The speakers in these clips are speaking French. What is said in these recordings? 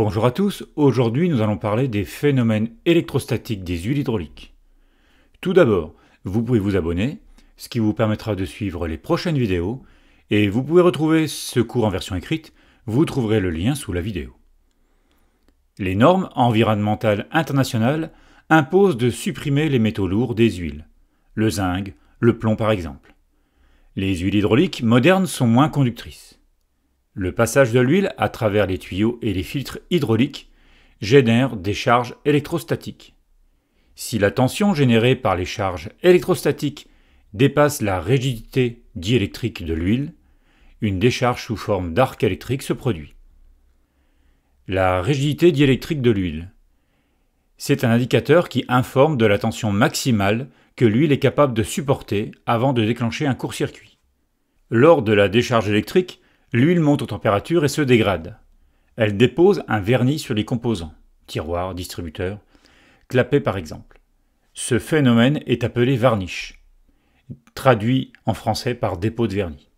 Bonjour à tous, aujourd'hui nous allons parler des phénomènes électrostatiques des huiles hydrauliques. Tout d'abord, vous pouvez vous abonner, ce qui vous permettra de suivre les prochaines vidéos, et vous pouvez retrouver ce cours en version écrite, vous trouverez le lien sous la vidéo. Les normes environnementales internationales imposent de supprimer les métaux lourds des huiles, le zinc, le plomb par exemple. Les huiles hydrauliques modernes sont moins conductrices. Le passage de l'huile à travers les tuyaux et les filtres hydrauliques génère des charges électrostatiques. Si la tension générée par les charges électrostatiques dépasse la rigidité diélectrique de l'huile, une décharge sous forme d'arc électrique se produit. La rigidité diélectrique de l'huile. C'est un indicateur qui informe de la tension maximale que l'huile est capable de supporter avant de déclencher un court-circuit. Lors de la décharge électrique, L'huile monte en température et se dégrade. Elle dépose un vernis sur les composants, tiroirs, distributeurs, clapets par exemple. Ce phénomène est appelé varnish, traduit en français par dépôt de vernis.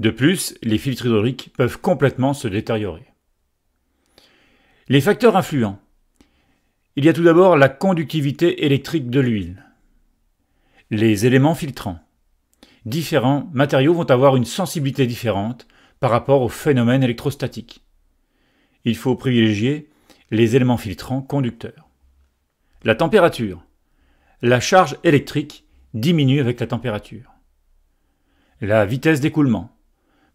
De plus, les filtres hydrauliques peuvent complètement se détériorer. Les facteurs influents. Il y a tout d'abord la conductivité électrique de l'huile. Les éléments filtrants. Différents matériaux vont avoir une sensibilité différente par rapport au phénomène électrostatique. Il faut privilégier les éléments filtrants conducteurs. La température. La charge électrique diminue avec la température. La vitesse d'écoulement.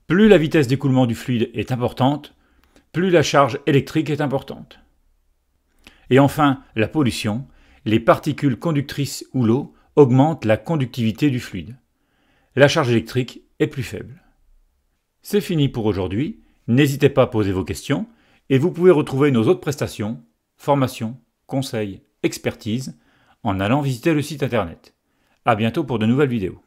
Plus la vitesse d'écoulement du fluide est importante, plus la charge électrique est importante. Et enfin, la pollution. Les particules conductrices ou l'eau augmentent la conductivité du fluide. La charge électrique est plus faible. C'est fini pour aujourd'hui. N'hésitez pas à poser vos questions et vous pouvez retrouver nos autres prestations, formations, conseils, expertises en allant visiter le site internet. À bientôt pour de nouvelles vidéos.